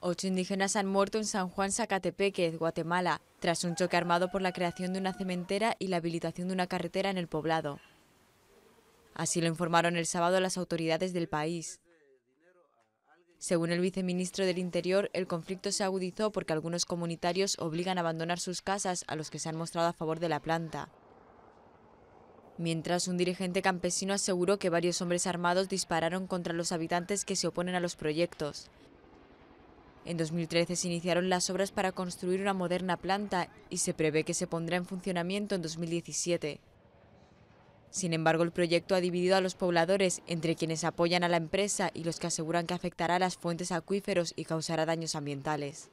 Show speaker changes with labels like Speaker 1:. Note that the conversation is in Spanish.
Speaker 1: Ocho indígenas han muerto en San Juan Zacatepeque, Guatemala, tras un choque armado por la creación de una cementera y la habilitación de una carretera en el poblado. Así lo informaron el sábado las autoridades del país. Según el viceministro del Interior, el conflicto se agudizó porque algunos comunitarios obligan a abandonar sus casas a los que se han mostrado a favor de la planta. Mientras un dirigente campesino aseguró que varios hombres armados dispararon contra los habitantes que se oponen a los proyectos. En 2013 se iniciaron las obras para construir una moderna planta y se prevé que se pondrá en funcionamiento en 2017. Sin embargo, el proyecto ha dividido a los pobladores entre quienes apoyan a la empresa y los que aseguran que afectará a las fuentes acuíferos y causará daños ambientales.